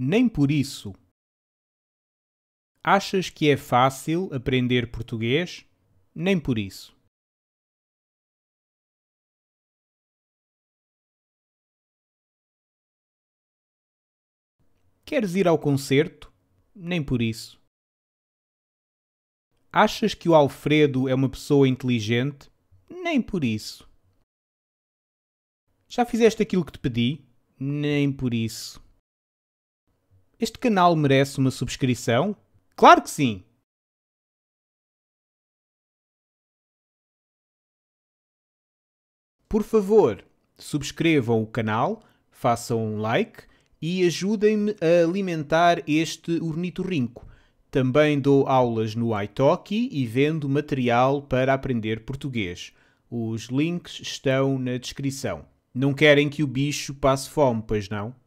nem por isso. Achas que é fácil aprender português? Nem por isso. Queres ir ao concerto? Nem por isso. Achas que o Alfredo é uma pessoa inteligente? Nem por isso. Já fizeste aquilo que te pedi? Nem por isso. Este canal merece uma subscrição? Claro que sim! Por favor, subscrevam o canal, façam um like e ajudem-me a alimentar este ornitorrinco. Também dou aulas no italki e vendo material para aprender português. Os links estão na descrição. Não querem que o bicho passe fome, pois não?